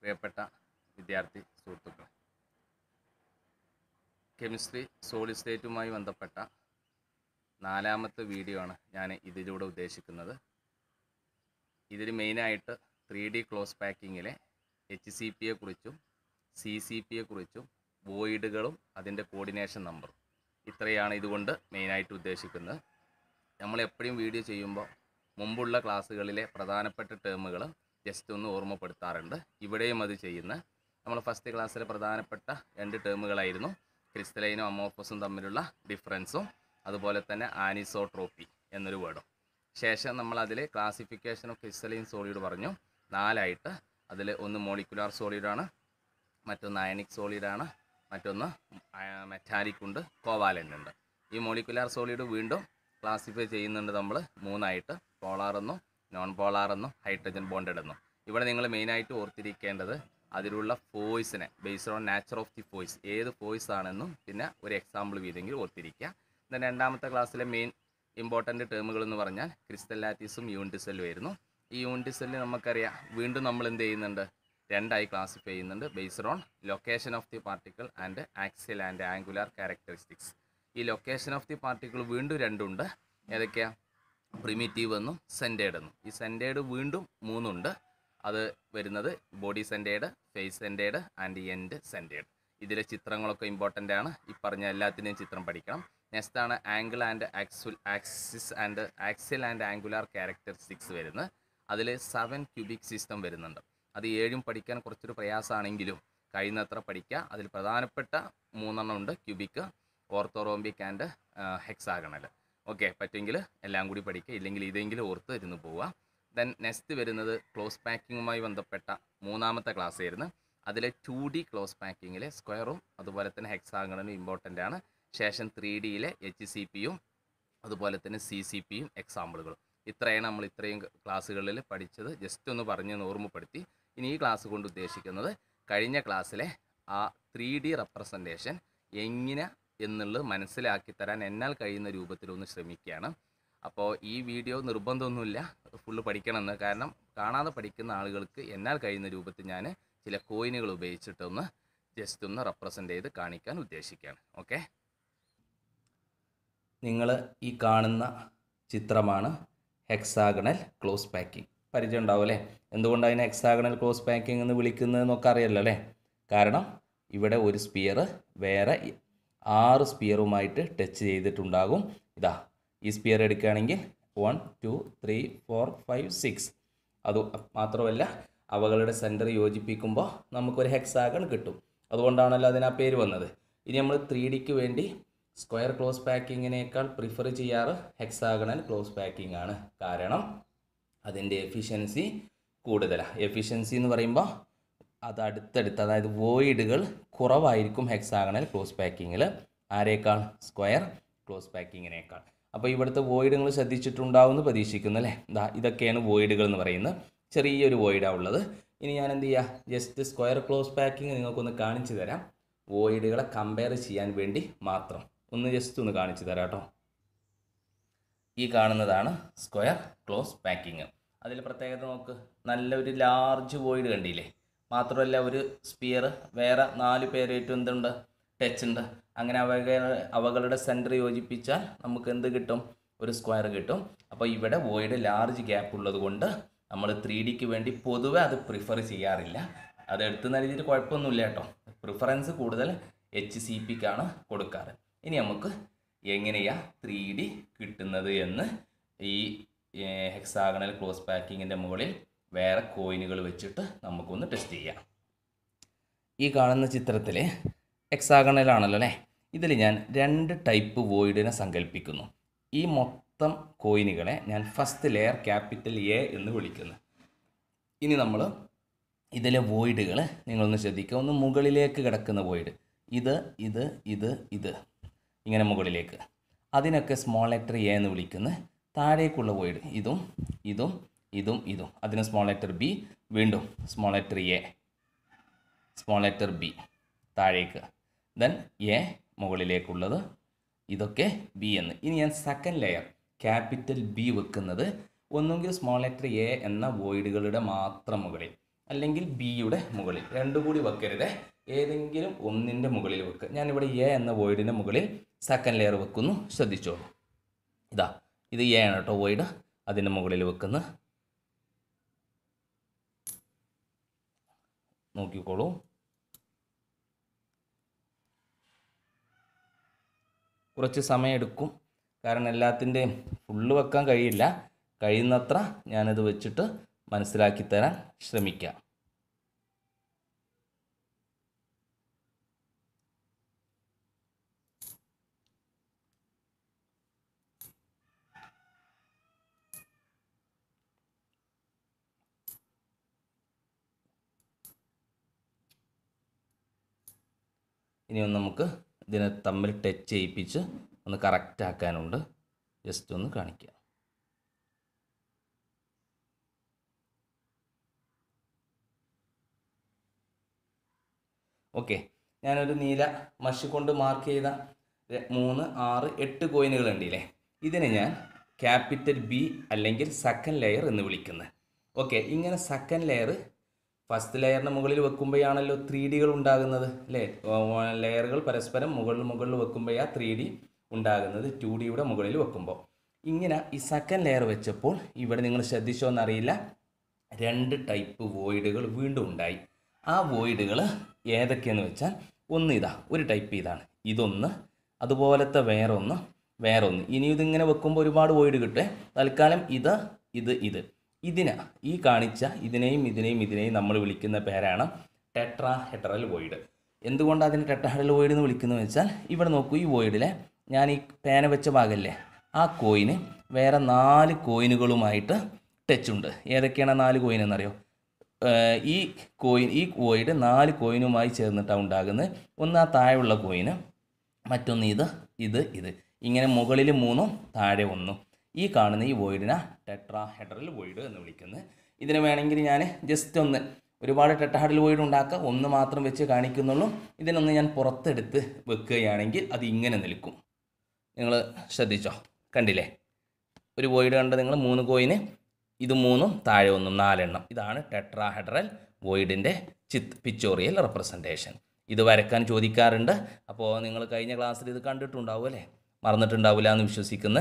പ്രിയപ്പെട്ട വിദ്യാർത്ഥി സുഹൃത്തുക്കൾ കെമിസ്ട്രി സോളിഡ് സ്റ്റേറ്റുമായി ബന്ധപ്പെട്ട നാലാമത്തെ വീഡിയോ ആണ് ഞാൻ ഇതിലൂടെ ഉദ്ദേശിക്കുന്നത് ഇതിൽ മെയിനായിട്ട് ത്രീ ഡി ക്ലോസ് പാക്കിങ്ങിലെ എച്ച് സി പിയെക്കുറിച്ചും സി സി പിയെക്കുറിച്ചും വോയിഡുകളും അതിൻ്റെ കോർഡിനേഷൻ നമ്പറും ഇത്രയാണ് ഇതുകൊണ്ട് മെയിനായിട്ട് ഉദ്ദേശിക്കുന്നത് നമ്മൾ എപ്പോഴും വീഡിയോ ചെയ്യുമ്പോൾ മുമ്പുള്ള ക്ലാസ്സുകളിലെ പ്രധാനപ്പെട്ട ടേമുകൾ ജസ്റ്റ് ഒന്ന് ഓർമ്മപ്പെടുത്താറുണ്ട് ഇവിടെയും അത് ചെയ്യുന്ന നമ്മൾ ഫസ്റ്റ് ക്ലാസ്സിലെ പ്രധാനപ്പെട്ട രണ്ട് ടേമുകളായിരുന്നു ക്രിസ്റ്റലൈനും അമോഫസും തമ്മിലുള്ള ഡിഫറൻസും അതുപോലെ തന്നെ ആനിസോട്രോപ്പി എന്നൊരു വേർഡും ശേഷം നമ്മൾ അതിൽ ക്ലാസിഫിക്കേഷൻ ഓഫ് ക്രിസ്റ്റലൈൻ സോളിഡ് പറഞ്ഞു നാലായിട്ട് അതിൽ ഒന്ന് മോളിക്കുലാർ സോളിഡാണ് മറ്റൊന്ന് അയനിക് സോളിഡാണ് മറ്റൊന്ന് മെറ്റാലിക് ഉണ്ട് കോവാലൻ്റ് ഉണ്ട് ഈ മോളിക്കുലാർ സോളിഡ് വീണ്ടും ക്ലാസിഫൈ ചെയ്യുന്നുണ്ട് നമ്മൾ മൂന്നായിട്ട് പോളാർ എന്നും നോൺ പോളാർ എന്നും ഹൈഡ്രജൻ ബോണ്ടഡ് എന്നും ഇവിടെ നിങ്ങൾ മെയിനായിട്ട് ഓർത്തിരിക്കേണ്ടത് അതിലുള്ള ഫോയ്സിനെ based on nature of the force ഏത് ഫോയ്സ് ആണെന്നും പിന്നെ ഒരു എക്സാമ്പിൾ വീതെങ്കിൽ ഓർത്തിരിക്കുക ദെൻ രണ്ടാമത്തെ ക്ലാസ്സിലെ മെയിൻ ഇമ്പോർട്ടൻ്റ് ടേമുകൾ എന്ന് പറഞ്ഞാൽ ക്രിസ്റ്റൽ ലാറ്റിസും യൂണിറ്റ് സെല്ലും ആയിരുന്നു ഈ യൂണിറ്റ് സെല്ല് നമുക്കറിയാം വീണ്ടും നമ്മൾ എന്ത് ചെയ്യുന്നുണ്ട് രണ്ടായി ക്ലാസിഫൈ ചെയ്യുന്നുണ്ട് based on location of the particle and axial and angular characteristics ഈ ലൊക്കേഷൻ ഓഫ് ദി പാർട്ടിക്കിൾ വീണ്ടും രണ്ടുണ്ട് ഏതൊക്കെയാണ് പ്രിമിറ്റീവ് എന്നും സെൻറ്റേഡ് എന്നും ഈ സെൻറ്റേഡ് വീണ്ടും മൂന്നുണ്ട് അത് വരുന്നത് body centred face centred and end centred ഇതിലെ ചിത്രങ്ങളൊക്കെ ഇമ്പോർട്ടൻ്റ് ആണ് ഈ പറഞ്ഞ എല്ലാത്തിൻ്റെയും ചിത്രം പഠിക്കണം നെക്സ്റ്റ് ആണ് angle and axial axis and axial and angular characteristics വരുന്നത് അതിൽ സെവൻ ക്യൂബിക് സിസ്റ്റം വരുന്നുണ്ട് അത് ഏഴും പഠിക്കാൻ കുറച്ചൊരു പ്രയാസമാണെങ്കിലും കഴിയുന്നത്ര പഠിക്കുക അതിൽ പ്രധാനപ്പെട്ട മൂന്നെണ്ണം ഉണ്ട് cubic orthorhombic and hexagonal okay പറ്റുമെങ്കിൽ എല്ലാം കൂടി പഠിക്കുക ഇല്ലെങ്കിൽ ഇതെങ്കിലും ഓർത്ത് ഇരുന്ന് പോവുക ദെൻ നെക്സ്റ്റ് വരുന്നത് ക്ലോസ് പാക്കിങ്ങുമായി ബന്ധപ്പെട്ട മൂന്നാമത്തെ ക്ലാസ് ആയിരുന്നു അതിലെ ടു ഡി ക്ലോസ് പാക്കിങ്ങിലെ സ്ക്വയറും അതുപോലെ തന്നെ ഹെക്സാഗണനും ഇമ്പോർട്ടൻ്റ് ആണ് ശേഷം ത്രീ ഡിയിലെ എച്ച് സി പിയും അതുപോലെ തന്നെ സി സി പിയും എക്സാമ്പിളുകളും ഇത്രയാണ് നമ്മൾ ഇത്രയും ക്ലാസ്സുകളിൽ പഠിച്ചത് ജസ്റ്റ് ഒന്ന് പറഞ്ഞ് ഓർമ്മപ്പെടുത്തി ഇനി ഈ ക്ലാസ് കൊണ്ട് ഉദ്ദേശിക്കുന്നത് കഴിഞ്ഞ ക്ലാസ്സിലെ ആ ത്രീ ഡി റെപ്രസെൻറ്റേഷൻ എങ്ങനെ എന്നുള്ളത് മനസ്സിലാക്കി തരാൻ എന്നാൽ കഴിയുന്ന രൂപത്തിലൊന്ന് ശ്രമിക്കുകയാണ് അപ്പോൾ ഈ വീഡിയോ നിർബന്ധമൊന്നുമില്ല ഫുള്ള് പഠിക്കണമെന്ന് കാരണം കാണാതെ പഠിക്കുന്ന ആളുകൾക്ക് എന്നാൽ കഴിയുന്ന രൂപത്തിൽ ഞാൻ ചില കോയിനുകൾ ഉപയോഗിച്ചിട്ടൊന്ന് ജസ്റ്റ് ഒന്ന് റെപ്രസെൻ്റ് ചെയ്ത് കാണിക്കാൻ ഉദ്ദേശിക്കുകയാണ് ഓക്കെ നിങ്ങൾ ഈ കാണുന്ന ചിത്രമാണ് ഹെക്സാഗണൽ ക്ലോസ് പാക്കിംഗ് പരിചയം ഉണ്ടാവും അല്ലേ എന്തുകൊണ്ട് അതിനെ ഹെക്സാഗണൽ ക്ലോസ് പാക്കിംഗ് എന്ന് വിളിക്കുന്നതെന്നൊക്കെ അറിയല്ലോ അല്ലേ കാരണം ഇവിടെ ഒരു സ്പിയർ വേറെ ആറ് സ്പിയറുമായിട്ട് ടച്ച് ചെയ്തിട്ടുണ്ടാകും ഇതാ ഈ സ്പിയർ എടുക്കുകയാണെങ്കിൽ one two three four five six അത് മാത്രമല്ല അവകളുടെ സെൻറ്റർ യോജിപ്പിക്കുമ്പോൾ നമുക്കൊരു ഹെക്സാഗൺ കിട്ടും അതുകൊണ്ടാണല്ലോ അതിനാ പേര് വന്നത് ഇനി നമ്മൾ ത്രീ ഡിക്ക് വേണ്ടി സ്ക്വയർ ക്ലോസ് പാക്കിങ്ങിനേക്കാൾ പ്രിഫർ ചെയ്യാറ് ഹെക്സാഗണൽ ക്ലോസ് പാക്കിംഗ് ആണ് കാരണം അതിൻ്റെ എഫിഷ്യൻസി കൂടുതലാണ് എഫിഷ്യൻസി എന്ന് പറയുമ്പോൾ അത് അടുത്തടുത്ത് അതായത് വോയിഡുകൾ കുറവായിരിക്കും ഹെക്സാഗണൽ ക്ലോസ് പാക്കിങ്ങിൽ ആരേക്കാൾ സ്ക്വയർ ക്ലോസ് പാക്കിങ്ങിനേക്കാൾ അപ്പോൾ ഇവിടുത്തെ വോയിഡ് നിങ്ങൾ ശ്രദ്ധിച്ചിട്ടുണ്ടാവുമെന്ന് പ്രതീക്ഷിക്കുന്നു അല്ലേ ഇതൊക്കെയാണ് വോയിഡുകൾ എന്ന് പറയുന്നത് ചെറിയൊരു വോയിഡാണ് ഉള്ളത് ഇനി ഞാൻ എന്ത് ചെയ്യുക ജസ്റ്റ് സ്ക്വയർ ക്ലോസ് പാക്കിങ് നിങ്ങൾക്കൊന്ന് കാണിച്ചു തരാം വോയിഡുകളെ കമ്പയർ ചെയ്യാൻ വേണ്ടി മാത്രം ഒന്ന് ജസ്റ്റ് ഒന്ന് കാണിച്ചു തരാം കേട്ടോ ഈ കാണുന്നതാണ് സ്ക്വയർ ക്ലോസ് പാക്കിങ് അതിൽ പ്രത്യേകത നോക്ക് നല്ലൊരു ലാർജ് വോയിഡ് കണ്ടില്ലേ മാത്രമല്ല ഒരു സ്പിയർ വേറെ നാല് പേരായിട്ട് എന്തുണ്ട് ടച്ച് ഉണ്ട് അങ്ങനെ അവകൾ അവകളുടെ സെൻറ്റർ യോജിപ്പിച്ചാൽ നമുക്ക് എന്ത് കിട്ടും ഒരു സ്ക്വയർ കിട്ടും അപ്പോൾ ഇവിടെ വോയിഡ് ലാർജ് ഗ്യാപ്പ് ഉള്ളത് കൊണ്ട് നമ്മൾ ത്രീ ഡിക്ക് വേണ്ടി പൊതുവെ അത് പ്രിഫർ ചെയ്യാറില്ല അത് എടുത്തു നൽകിയിട്ട് കുഴപ്പമൊന്നുമില്ല കേട്ടോ പ്രിഫറൻസ് കൂടുതൽ എച്ച് സി പിക്കാണ് കൊടുക്കാറ് ഇനി നമുക്ക് എങ്ങനെയാണ് ത്രീ ഡി കിട്ടുന്നത് എന്ന് ഈ ഹെക്സാഗണൽ ക്ലോസ് പാക്കിങ്ങിൻ്റെ മുകളിൽ വേറെ കോയിനുകൾ വെച്ചിട്ട് നമുക്കൊന്ന് ടെസ്റ്റ് ചെയ്യാം ഈ കാണുന്ന ചിത്രത്തിൽ എക്സാഗണലാണല്ലോ അല്ലേ ഇതിൽ ഞാൻ രണ്ട് ടൈപ്പ് വോയിഡിനെ സങ്കല്പിക്കുന്നു ഈ മൊത്തം കോയിനുകളെ ഞാൻ ഫസ്റ്റ് ലെയർ ക്യാപിറ്റൽ എ എന്ന് വിളിക്കുന്നു ഇനി നമ്മൾ ഇതിലെ വോയിഡുകൾ നിങ്ങളൊന്ന് ശ്രദ്ധിക്കുക ഒന്ന് മുകളിലേക്ക് കിടക്കുന്ന വോയിഡ് ഇത് ഇത് ഇത് ഇത് ഇങ്ങനെ മുകളിലേക്ക് അതിനൊക്കെ സ്മോൾ ലെറ്റർ എ എന്ന് വിളിക്കുന്നത് താഴേക്കുള്ള വോയിഡ് ഇതും ഇതും ഇതും ഇതും അതിന് സ്മോൾ ലെറ്റർ ബി വീണ്ടും small letter A small letter B താഴേക്ക് ദെൻ എ മുകളിലേക്കുള്ളത് ഇതൊക്കെ ബി എന്ന് ഇനി ഞാൻ സെക്കൻഡ് ലെയർ ക്യാപിറ്റൽ ബി വെക്കുന്നത് ഒന്നുകിൽ സ്മോൾ ലെറ്റർ എ എന്ന വോയിഡുകളുടെ മാത്രം മുകളിൽ അല്ലെങ്കിൽ ബിയുടെ മുകളിൽ രണ്ടു കൂടി വെക്കരുത് ഏതെങ്കിലും ഒന്നിൻ്റെ മുകളിൽ വെക്കുക ഞാനിവിടെ എ എന്ന വോയിഡിൻ്റെ മുകളിൽ സെക്കൻഡ് ലെയർ വെക്കുന്നു ശ്രദ്ധിച്ചോളൂ ഇതാ ഇത് എ ആണ് കേട്ടോ വോയിഡ് അതിൻ്റെ മുകളിൽ വെക്കുന്നത് നോക്കിക്കോളൂ കുറച്ച് സമയമെടുക്കും കാരണം എല്ലാത്തിൻ്റെയും ഫുള്ള് വെക്കാൻ കഴിയില്ല കഴിയുന്നത്ര ഞാനത് വെച്ചിട്ട് മനസ്സിലാക്കി തരാൻ ശ്രമിക്കാം ഇനിയും നമുക്ക് ഇതിനെ തമ്മിൽ ടച്ച് ചെയ്യിപ്പിച്ച് ഒന്ന് കറക്റ്റ് ആക്കാനുണ്ട് ജസ്റ്റ് ഒന്ന് കാണിക്കുക ഓക്കെ ഞാനൊരു നീല മഷി കൊണ്ട് മാർക്ക് ചെയ്ത മൂന്ന് ആറ് എട്ട് കോയിനുകൾ ഉണ്ടല്ലേ ഇതിനെ ഞാൻ ക്യാപിറ്റൽ ബി അല്ലെങ്കിൽ സെക്കൻഡ് ലെയർ എന്ന് വിളിക്കുന്നത് ഓക്കെ ഇങ്ങനെ സെക്കൻഡ് ലെയർ ഫസ്റ്റ് ലെയറിന് മുകളിൽ വെക്കുമ്പോഴാണല്ലോ ത്രീ ഡികൾ ഉണ്ടാകുന്നത് അല്ലേ ലെയറുകൾ പരസ്പരം മുകളിൽ മുകളിൽ വെക്കുമ്പോഴാണ് ത്രീ ഡി ഉണ്ടാകുന്നത് ടു ഡിയുടെ മുകളിൽ വെക്കുമ്പോൾ ഇങ്ങനെ ഈ സെക്കൻഡ് ലെയർ വെച്ചപ്പോൾ ഇവിടെ നിങ്ങൾ ശ്രദ്ധിച്ചോ എന്നറിയില്ല രണ്ട് ടൈപ്പ് വോയിഡുകൾ വീണ്ടും ഉണ്ടായി ആ വോയിഡുകൾ ഏതൊക്കെയെന്ന് വെച്ചാൽ ഒന്ന് ഇതാ ഒരു ടൈപ്പ് ഇതാണ് ഇതൊന്ന് അതുപോലത്തെ വേറൊന്ന് വേറൊന്ന് ഇനി ഇതിങ്ങനെ വെക്കുമ്പോൾ ഒരുപാട് വോയിഡ് കിട്ടേ തൽക്കാലം ഇത് ഇത് ഇത് ഇതിനെ ഈ കാണിച്ച ഇതിനെയും ഇതിനെയും ഇതിനെയും നമ്മൾ വിളിക്കുന്ന പേരാണ് ടെട്രാ ഹെഡറൽ വോയിഡ് എന്തുകൊണ്ട് അതിന് ടെട്രാ ഹെഡറൽ വോയിഡ് എന്ന് വിളിക്കുന്നത് വെച്ചാൽ ഇവിടെ നോക്കൂ ഈ വോയിഡിലെ ഞാൻ ഈ പേന വെച്ച ഭാഗമല്ലേ ആ കോയിന് വേറെ നാല് കോയിനുകളുമായിട്ട് ടച്ചുണ്ട് ഏതൊക്കെയാണ് നാല് കോയിൻ എന്നറിയോ ഈ കോയിൻ ഈ വോയിഡ് നാല് കോയിനുമായി ചേർന്നിട്ടാണ് ഉണ്ടാകുന്നത് ഒന്ന് ആ താഴെയുള്ള കോയിന് മറ്റൊന്ന് ഇത് ഇത് ഇത് ഇങ്ങനെ മുകളിൽ മൂന്നും താഴെ ഒന്നും ഈ കാണുന്ന ഈ വോയിഡിനെ ടെട്രാ വോയിഡ് എന്ന് വിളിക്കുന്നത് ഇതിന് വേണമെങ്കിൽ ഞാൻ ജസ്റ്റ് ഒന്ന് ഒരുപാട് ടെട്ടഹാഡിൽ വോയിഡ് ഉണ്ടാക്കുക ഒന്ന് മാത്രം വെച്ച് കാണിക്കുന്നുള്ളൂ ഇതിനൊന്ന് ഞാൻ പുറത്തെടുത്ത് വെക്കുകയാണെങ്കിൽ അത് ഇങ്ങനെ നിൽക്കും നിങ്ങൾ ശ്രദ്ധിച്ചോ കണ്ടില്ലേ ഒരു വോയിഡ് കണ്ട് നിങ്ങൾ മൂന്ന് കോയിന് ഇത് മൂന്നും താഴെ ഒന്നും നാലെണ്ണം ഇതാണ് ടെട്രാഹെഡറൽ വോയിഡിൻ്റെ ചിത് പിക്ചോറിയൽ റെപ്രസെൻറ്റേഷൻ ഇത് വരക്കാൻ ചോദിക്കാറുണ്ട് അപ്പോൾ നിങ്ങൾ കഴിഞ്ഞ ക്ലാസ്സിൽ ഇത് കണ്ടിട്ടുണ്ടാവും അല്ലേ മറന്നിട്ടുണ്ടാവില്ല എന്ന് വിശ്വസിക്കുന്ന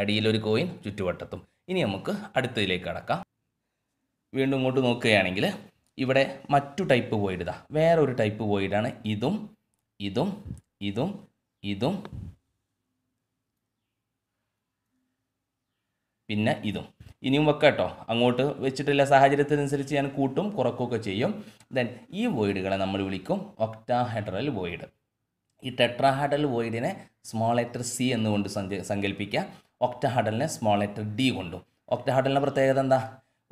അടിയിലൊരു കോയിൻ ചുറ്റുവട്ടത്തും ഇനി നമുക്ക് അടുത്തതിലേക്ക് കടക്കാം വീണ്ടും ഇങ്ങോട്ട് നോക്കുകയാണെങ്കിൽ ഇവിടെ മറ്റു ടൈപ്പ് വോയിഡ് വേറെ ഒരു ടൈപ്പ് വോയിഡാണ് ഇതും ഇതും ഇതും ഇതും പിന്നെ ഇതും ഇനിയും വെക്കാട്ടോ അങ്ങോട്ട് വെച്ചിട്ടില്ല സാഹചര്യത്തിനനുസരിച്ച് ഞാൻ കൂട്ടും കുറക്കുമൊക്കെ ചെയ്യും ദെൻ ഈ വോയിഡുകളെ നമ്മൾ വിളിക്കും ഒക്ടാഹെഡ്രൽ വോയിഡ് ഈ ടെട്രാഹാഡൽ വോയിഡിനെ സ്മോൾ ലെറ്റർ സി എന്നുകൊണ്ട് സങ്കല്പിക്കുക ഒക്ടഹാഡലിനെ സ്മോൾ ലെറ്റർ ഡി കൊണ്ടും ഒക്ടഹാഡലിൻ്റെ പ്രത്യേകത എന്താ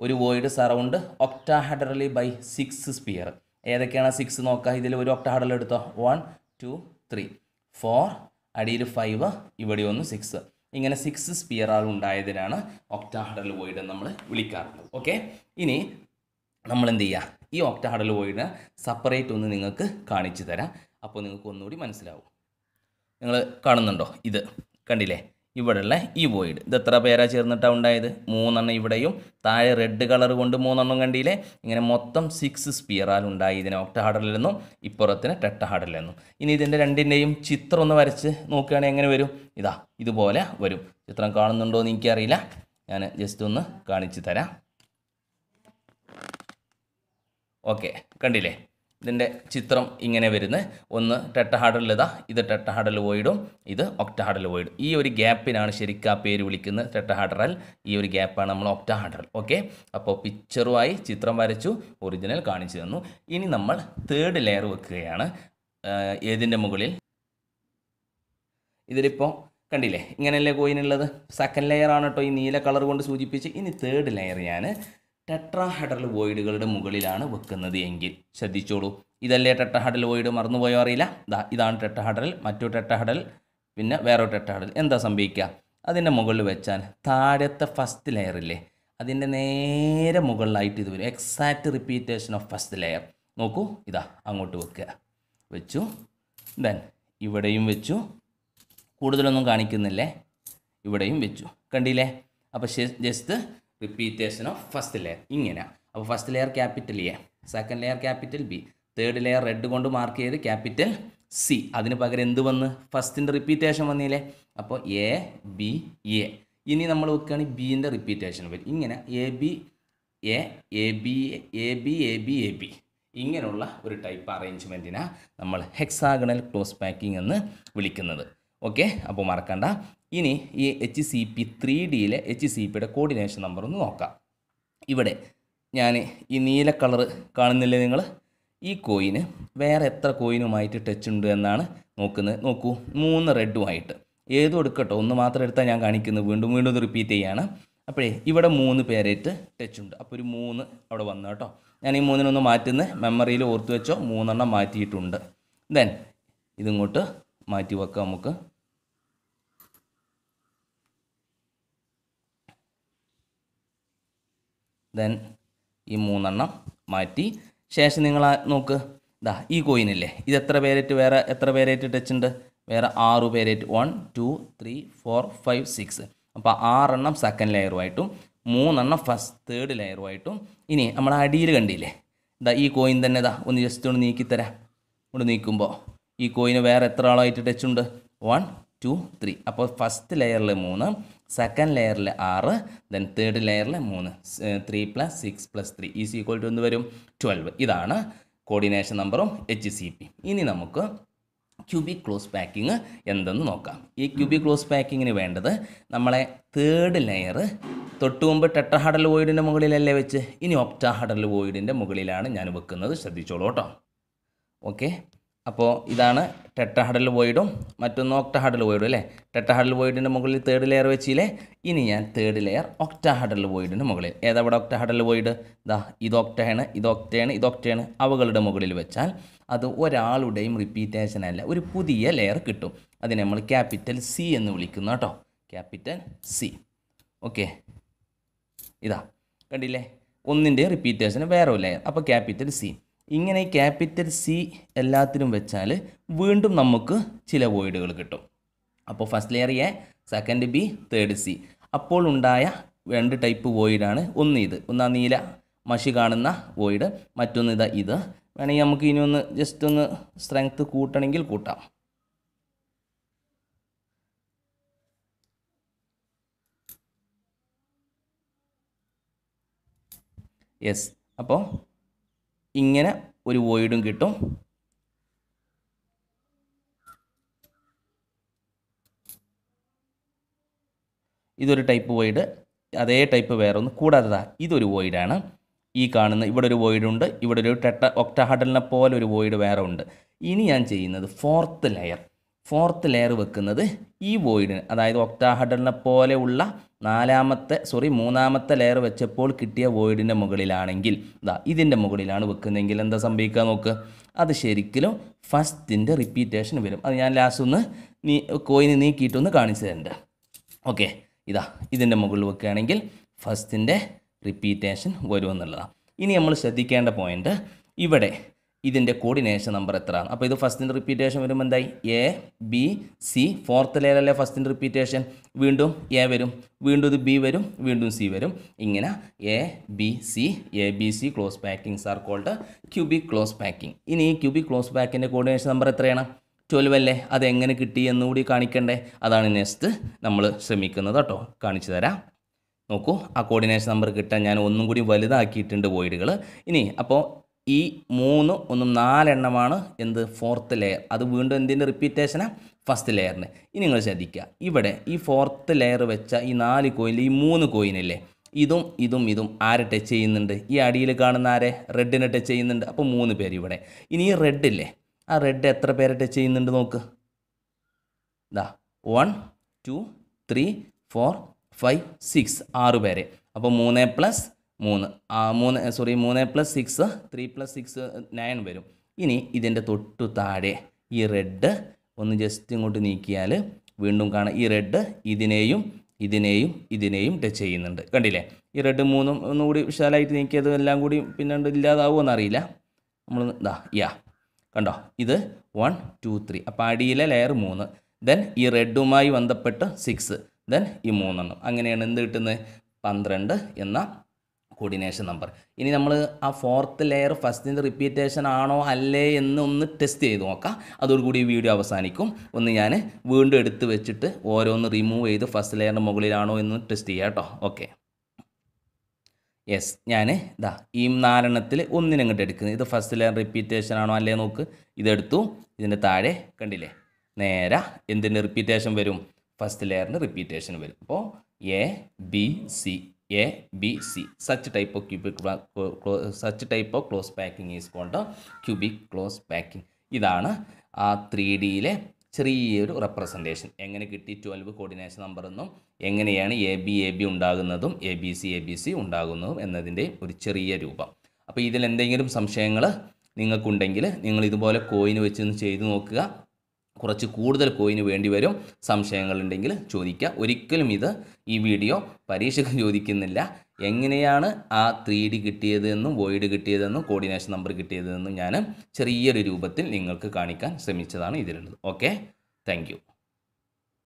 ഒരു void surround octahedrally by six sphere ഏതൊക്കെയാണ് സിക്സ് നോക്കുക ഇതിൽ ഒരു ഒക്ടഹാഡൽ എടുത്തോ വൺ ടു ത്രീ ഫോർ അടിയിൽ ഫൈവ് ഇവിടെ ഒന്ന് സിക്സ് ഇങ്ങനെ സിക്സ് സ്പിയറുകൾ ഉണ്ടായതിനാണ് ഒക്ടാഹഡൽ വോയിഡ് നമ്മൾ വിളിക്കാറുള്ളത് ഓക്കെ ഇനി നമ്മൾ എന്ത് ചെയ്യുക ഈ ഒക്ടാഹഡൽ വോയിഡിനെ സെപ്പറേറ്റ് ഒന്ന് നിങ്ങൾക്ക് കാണിച്ചു തരാം അപ്പോൾ നിങ്ങൾക്ക് ഒന്നുകൂടി മനസ്സിലാവും നിങ്ങൾ കാണുന്നുണ്ടോ ഇത് കണ്ടില്ലേ ഇവിടെയുള്ള ഈ വോയിഡ് ഇത് എത്ര പേരാ ചേർന്നിട്ടാണ് ഉണ്ടായത് മൂന്നെണ്ണം ഇവിടെയും താഴെ റെഡ് കളർ കൊണ്ട് മൂന്നെണ്ണം കണ്ടില്ലേ ഇങ്ങനെ മൊത്തം സിക്സ് സ്പിയറാൽ ഉണ്ടായി ഇതിനെ ഒക്ടഹാഡറിൽ നിന്നും ഇപ്പുറത്തിന് ടെട്ടഹാഡറിൽ നിന്നും ഇനി ഇതിൻ്റെ രണ്ടിൻ്റെയും ചിത്രം ഒന്ന് വരച്ച് നോക്കുകയാണെങ്കിൽ എങ്ങനെ വരും ഇതാ ഇതുപോലെ വരും ചിത്രം കാണുന്നുണ്ടോ എന്ന് എനിക്കറിയില്ല ഞാൻ ജസ്റ്റ് ഒന്ന് കാണിച്ചു തരാം ഓക്കെ കണ്ടില്ലേ ഇതിൻ്റെ ചിത്രം ഇങ്ങനെ വരുന്നത് ഒന്ന് ടെട്ടഹാഡൽ ഇതാ ഇത് ടെട്ടഹാഡൽ വോയിഡും ഇത് ഒക്ടഹാഡൽ വോയിഡും ഈ ഒരു ഗ്യാപ്പിനാണ് ശരിക്കും ആ പേര് വിളിക്കുന്നത് ടെട്ടഹാഡറൽ ഈ ഒരു ഗ്യാപ്പാണ് നമ്മൾ ഒക്ടഹാഡൽ ഓക്കെ അപ്പോൾ പിക്ചറുമായി ചിത്രം വരച്ചു ഒറിജിനൽ കാണിച്ചു തന്നു ഇനി നമ്മൾ തേർഡ് ലെയർ വെക്കുകയാണ് ഏതിൻ്റെ മുകളിൽ ഇതിലിപ്പോൾ കണ്ടില്ലേ ഇങ്ങനെയല്ലേ കോയിനുള്ളത് സെക്കൻഡ് ലെയർ ആണ് കേട്ടോ ഈ നീല കളർ കൊണ്ട് സൂചിപ്പിച്ച് ഇനി തേർഡ് ലെയർ ഞാൻ ടെട്രാഹെഡറൽ വോയിഡുകളുടെ മുകളിലാണ് വെക്കുന്നത് എങ്കിൽ ശ്രദ്ധിച്ചോളൂ ഇതല്ലേ ടെട്രാഹെഡൽ വോയിഡ് മറന്നുപോയോ അറിയില്ല ഇതാണ് ടെട്രാഹെഡറൽ മറ്റു ടെട്രാഹെഡറൽ പിന്നെ വേറൊരു ടെട്രാഹെഡറൽ എന്താ സംഭവിക്കുക അതിൻ്റെ മുകളിൽ വെച്ചാൽ താഴത്തെ ഫസ്റ്റ് ലെയറില്ലേ അതിൻ്റെ നേരെ മുകളിലായിട്ട് ഇത് വരും exact repetition of first layer നോക്കൂ ഇതാ അങ്ങോട്ട് വെക്കുക വെച്ചു ദെൻ ഇവിടെയും വെച്ചു കൂടുതലൊന്നും കാണിക്കുന്നില്ലേ ഇവിടെയും വെച്ചു കണ്ടില്ലേ അപ്പോൾ just repetition of first layer ഇങ്ങനെ അപ്പോൾ first layer capital A second layer capital B third layer red കൊണ്ട് മാർക്ക് ചെയ്ത് ക്യാപിറ്റൽ സി അതിന് പകരം എന്ത് വന്ന് ഫസ്റ്റിൻ്റെ റിപ്പീറ്റേഷൻ വന്നില്ലേ അപ്പോൾ എ ബി എ ഇനി നമ്മൾ വെക്കുകയാണെങ്കിൽ ബീൻ്റെ റിപ്പീറ്റേഷൻ വരും ഇങ്ങനെ A B A A B A B A B A B ഇങ്ങനെയുള്ള ഒരു ടൈപ്പ് അറേഞ്ച്മെൻറ്റിനാണ് നമ്മൾ ഹെക്സാഗണൽ ക്ലോസ് പാക്കിംഗ് എന്ന് വിളിക്കുന്നത് ഓക്കെ അപ്പോൾ മറക്കണ്ട ഇനി ഈ എച്ച് സി പി ത്രീ ഡിയിലെ എച്ച് സി പിയുടെ കോർഡിനേഷൻ നമ്പർ ഒന്ന് നോക്കാം ഇവിടെ ഞാൻ ഈ നീല കളർ കാണുന്നില്ലേ നിങ്ങൾ ഈ കോയിന് വേറെ എത്ര കോയിനുമായിട്ട് ടച്ച് ഉണ്ട് എന്നാണ് നോക്കുന്നത് നോക്കൂ മൂന്ന് റെഡുമായിട്ട് ഏതും എടുക്കട്ടോ ഒന്ന് മാത്രം എടുത്താൽ ഞാൻ കാണിക്കുന്നത് വീണ്ടും വീണ്ടും ഒന്ന് റിപ്പീറ്റ് ചെയ്യുകയാണ് അപ്പോഴേ ഇവിടെ മൂന്ന് പേരായിട്ട് ടച്ച് ഉണ്ട് അപ്പോൾ ഒരു മൂന്ന് അവിടെ വന്നു കേട്ടോ ഞാൻ ഈ മൂന്നിനൊന്ന് മാറ്റുന്നത് മെമ്മറിയിൽ ഓർത്ത് വെച്ചോ മൂന്നെണ്ണം മാറ്റിയിട്ടുണ്ട് ദെൻ ഇതിങ്ങോട്ട് മാറ്റി വെക്കാം നമുക്ക് ദെൻ ഈ മൂന്നെണ്ണം മാറ്റി ശേഷം നിങ്ങൾ നോക്ക് ഇതാ ഈ കോയിനില്ലേ ഇത് എത്ര പേരേറ്റ് വേറെ എത്ര പേരേറ്റ് ടച്ച് ഉണ്ട് വേറെ ആറ് പേരേറ്റ് one two three four five six അപ്പോൾ ആറെണ്ണം സെക്കൻഡ് ലെയറുമായിട്ടും മൂന്നെണ്ണം ഫസ്റ്റ് തേർഡ് ലെയറുമായിട്ടും ഇനി നമ്മൾ അടിയിൽ കണ്ടില്ലേ ഇതാ ഈ കോയിൻ തന്നെ ഇതാ ഒന്ന് ജസ്റ്റ് ഒന്ന് നീക്കിത്തരാം ഇവിടെ നീക്കുമ്പോൾ ഈ കോയിന് വേറെ എത്ര ആളായിട്ട് ടച്ച് ഉണ്ട് വൺ ടു ത്രീ അപ്പോൾ ഫസ്റ്റ് ലെയറിൽ മൂന്ന് സെക്കൻഡ് ലെയറിൽ ആറ് ദെൻ തേർഡ് ലെയറിൽ മൂന്ന് three plus six plus three is equal to എന്ത് വരും ട്വൽവ് ഇതാണ് കോർഡിനേഷൻ നമ്പറും എച്ച് സി പി ഇനി നമുക്ക് ക്യൂബിക് ക്ലോസ് പാക്കിങ് എന്തെന്ന് നോക്കാം ഈ ക്യൂബിക് ക്ലോസ് പാക്കിങ്ങിന് വേണ്ടത് നമ്മളെ തേർഡ് ലെയർ തൊട്ട് മുമ്പ് ടെട്രഹാഡൽ വോയിഡിൻ്റെ മുകളിലല്ലേ വെച്ച് ഇനി ഒപ്റ്റാഹാഡൽ വോയിഡിൻ്റെ മുകളിലാണ് ഞാൻ വെക്കുന്നത് ശ്രദ്ധിച്ചോളൂ കേട്ടോ ഓക്കെ അപ്പോൾ ഇതാണ് ടെട്ടഹഡൽ വോയിഡും മറ്റൊന്ന് ഒക്ടഹഡൽ വോയിഡും അല്ലേ ടെട്ടഹഡൽ വോയിഡിൻ്റെ മുകളിൽ തേർഡ് ലെയർ വെച്ചില്ലേ ഇനി ഞാൻ തേർഡ് ലെയർ ഒക്ടഹഡൽ വോയിഡിൻ്റെ മുകളിൽ ഏതാ ഇവിടെ ഒക്ടഹഡൽ വോയിഡ് ഇതാ ഇത് ഒക്ടയാണ് ഇത് ഒക്ടയാണ് ഇത് ഒക്ടയാണ് അവകളുടെ മുകളിൽ വെച്ചാൽ അത് ഒരാളുടെയും റിപ്പീറ്റേഷൻ അല്ല ഒരു പുതിയ ലെയർ കിട്ടും അതിനെ നമ്മൾ ക്യാപിറ്റൽ സി എന്ന് വിളിക്കുന്നു കേട്ടോ ക്യാപിറ്റൽ സി ഓക്കെ ഇതാ കണ്ടില്ലേ ഒന്നിൻ്റെ റിപ്പീറ്റേഷൻ വേറെ ലെയർ അപ്പോൾ ക്യാപിറ്റൽ സി ഇങ്ങനെ ക്യാപിറ്റൽ സി എല്ലാത്തിനും വെച്ചാൽ വീണ്ടും നമുക്ക് ചില വോയിഡുകൾ കിട്ടും അപ്പോൾ first layer A second B third C അപ്പോൾ ഉണ്ടായ രണ്ട് ടൈപ്പ് വോയിഡാണ് ഒന്ന് ഇത് ഒന്നാ നീല മഷി കാണുന്ന വോയിഡ് മറ്റൊന്ന് ഇതാ ഇത് വേണമെങ്കിൽ നമുക്ക് ഇനി ഒന്ന് ജസ്റ്റ് ഒന്ന് സ്ട്രെങ്ത്ത് കൂട്ടണമെങ്കിൽ കൂട്ടാം യെസ് അപ്പോൾ ഇങ്ങനെ ഒരു വോയിഡും കിട്ടും ഇതൊരു ടൈപ്പ് വോയിഡ് അതേ ടൈപ്പ് വേറൊന്ന് കൂടാതെ ഇതൊരു വോയിഡാണ് ഈ കാണുന്ന ഇവിടെ ഒരു വോയിഡ് ഉണ്ട് ഇവിടെ ഒരു ടെട്ട ഒക്ടഹാഡലിനെ പോലെ ഒരു വോയിഡ് വേറെ ഉണ്ട് ഇനി ഞാൻ ചെയ്യുന്നത് ഫോർത്ത് ലെയർ ഫോർത്ത് ലെയർ വെക്കുന്നത് ഈ വോയിഡിന് അതായത് ഒക്ടാഹഡറിനെ പോലെയുള്ള നാലാമത്തെ സോറി മൂന്നാമത്തെ ലെയർ വെച്ചപ്പോൾ കിട്ടിയ വോയിഡിൻ്റെ മുകളിലാണെങ്കിൽ ഇതാ ഇതിൻ്റെ മുകളിലാണ് വെക്കുന്നതെങ്കിൽ എന്താ സംഭവിക്കുക നോക്ക് അത് ശരിക്കും ഫസ്റ്റിൻ്റെ റിപ്പീറ്റേഷൻ വരും അത് ഞാൻ ലാസ്റ്റ് ഒന്ന് നീ കോയിന് നീക്കിയിട്ടൊന്ന് കാണിച്ചു തരണ്ട ഓക്കെ ഇതാ ഇതിൻ്റെ മുകളിൽ വെക്കുകയാണെങ്കിൽ ഫസ്റ്റിൻ്റെ റിപ്പീറ്റേഷൻ വരുമെന്നുള്ളതാണ് ഇനി നമ്മൾ ശ്രദ്ധിക്കേണ്ട പോയിൻ്റ് ഇവിടെ ഇതിൻ്റെ കോർഡിനേഷൻ നമ്പർ എത്രയാണ് അപ്പോൾ ഇത് ഫസ്റ്റിൻ്റെ റിപ്പീറ്റേഷൻ വരുമ്പോൾ എന്തായി എ ബി സി ഫോർത്ത് ലെയറല്ലേ ഫസ്റ്റിൻ്റെ റിപ്പീറ്റേഷൻ വീണ്ടും എ വരും വീണ്ടും ഇത് ബി വരും വീണ്ടും സി വരും ഇങ്ങനെ A B C A B C close packings are called cubic close packing ഇനി ഈ ക്യൂബിക് ക്ലോസ് പാക്കിൻ്റെ കോർഡിനേഷൻ നമ്പർ എത്രയാണ് ട്വൽവ് അല്ലേ അതെങ്ങനെ കിട്ടി എന്നുകൂടി കാണിക്കണ്ടേ അതാണ് നെക്സ്റ്റ് നമ്മൾ ശ്രമിക്കുന്നത് കേട്ടോ കാണിച്ചു തരാം നോക്കൂ ആ കോർഡിനേഷൻ നമ്പർ കിട്ടാൻ ഞാൻ ഒന്നും കൂടി വലുതാക്കിയിട്ടുണ്ട് വോയിഡുകൾ ഇനി അപ്പോൾ ഈ മൂന്ന് ഒന്നും നാലെണ്ണമാണ് എന്ത് ഫോർത്ത് ലെയർ അത് വീണ്ടും എന്തിൻ്റെ റിപ്പീറ്റേഷനാണ് ഫസ്റ്റ് ലെയറിന് ഇനി നിങ്ങൾ ശ്രദ്ധിക്കുക ഇവിടെ ഈ ഫോർത്ത് ലെയർ വെച്ച ഈ നാല് കോയിൻ ഈ മൂന്ന് കോയിനല്ലേ ഇതും ഇതും ഇതും ആരെ ടച്ച് ചെയ്യുന്നുണ്ട് ഈ അടിയിൽ കാണുന്ന ആരെ റെഡിനെ ടച്ച് ചെയ്യുന്നുണ്ട് അപ്പോൾ മൂന്ന് പേര് ഇവിടെ ഇനി ഈ റെഡില്ലേ ആ റെഡ് എത്ര പേരെ ടച്ച് ചെയ്യുന്നുണ്ട് നോക്ക് ഇതാ one two three four five six ആറ് പേരെ അപ്പോൾ മൂന്ന് പ്ലസ് മൂന്ന് മൂന്ന് സോറി മൂന്ന് plus six three plus six nine വരും ഇനി ഇതിൻ്റെ തൊട്ടു താഴെ ഈ റെഡ് ഒന്ന് ജസ്റ്റ് ഇങ്ങോട്ട് നീക്കിയാൽ വീണ്ടും കാണാം ഈ റെഡ് ഇതിനെയും ഇതിനെയും ഇതിനെയും ടച്ച് ചെയ്യുന്നുണ്ട് കണ്ടില്ലേ ഈ റെഡ് മൂന്നും ഒന്നുകൂടി വിശാലമായിട്ട് നീക്കിയത് എല്ലാം കൂടി പിന്നീട് അറിയില്ല നമ്മൾ ഇതാ യാ കണ്ടോ ഇത് വൺ ടു ത്രീ അപ്പോൾ അടിയിലെ ലെയർ മൂന്ന് ദെൻ ഈ റെഡുമായി ബന്ധപ്പെട്ട് സിക്സ് ദെൻ ഈ മൂന്നെണ്ണം അങ്ങനെയാണ് എന്ത് കിട്ടുന്നത് പന്ത്രണ്ട് എന്ന കോർഡിനേഷൻ നമ്പർ ഇനി നമ്മൾ ആ ഫോർത്ത് ലെയർ ഫസ്റ്റിൻ്റെ റിപ്പീറ്റേഷൻ ആണോ അല്ലേ എന്ന് ഒന്ന് ടെസ്റ്റ് ചെയ്ത് നോക്കാം അതോടുകൂടി ഈ വീഡിയോ അവസാനിക്കും ഒന്ന് ഞാൻ വീണ്ടും എടുത്ത് വെച്ചിട്ട് ഓരോന്ന് റിമൂവ് ചെയ്ത് ഫസ്റ്റ് ലെയറിൻ്റെ മുകളിലാണോ എന്ന് ടെസ്റ്റ് ചെയ്യാം കേട്ടോ ഓക്കെ യെസ് ഞാൻ ഇതാ ഈ നാലെണ്ണത്തിൽ ഒന്നിനങ്ങോട്ട് എടുക്കുന്നത് ഇത് ഫസ്റ്റ് ലെയർ റിപ്പീറ്റേഷൻ ആണോ അല്ലേ നോക്ക് ഇതെടുത്തു ഇതിൻ്റെ താഴെ കണ്ടില്ലേ നേരെ എന്തിൻ്റെ റിപ്പീറ്റേഷൻ വരും ഫസ്റ്റ് ലെയറിൻ്റെ റിപ്പീറ്റേഷൻ വരും അപ്പോൾ A B C A B C such type of cubic such type of close packing is called cubic close packing ഇതാണ് ആ ത്രീ ഡിയിലെ ചെറിയൊരു റെപ്രസെൻറ്റേഷൻ എങ്ങനെ കിട്ടി ട്വൽവ് കോർഡിനേഷൻ നമ്പറെന്നും എങ്ങനെയാണ് എ ബി എ ബി ഉണ്ടാകുന്നതും A B C A B C ഉണ്ടാകുന്നതും എന്നതിൻ്റെ ഒരു ചെറിയ രൂപം അപ്പോൾ ഇതിൽ എന്തെങ്കിലും സംശയങ്ങൾ നിങ്ങൾക്കുണ്ടെങ്കിൽ നിങ്ങൾ ഇതുപോലെ കോയിന് വെച്ചൊന്ന് ചെയ്തു നോക്കുക കുറച്ച് കൂടുതൽ കോയിന് വേണ്ടി വരും സംശയങ്ങളുണ്ടെങ്കിൽ ചോദിക്കുക ഒരിക്കലും ഇത് ഈ വീഡിയോ പരീക്ഷയ്ക്ക് ചോദിക്കുന്നില്ല എങ്ങനെയാണ് ആ ത്രീ ഡി കിട്ടിയതെന്നും വോയിഡ് കിട്ടിയതെന്നും കോർഡിനേഷൻ നമ്പർ കിട്ടിയതെന്നും ഞാൻ ചെറിയൊരു രൂപത്തിൽ നിങ്ങൾക്ക് കാണിക്കാൻ ശ്രമിച്ചതാണ് ഇതിലുള്ളത് ഓക്കെ താങ്ക്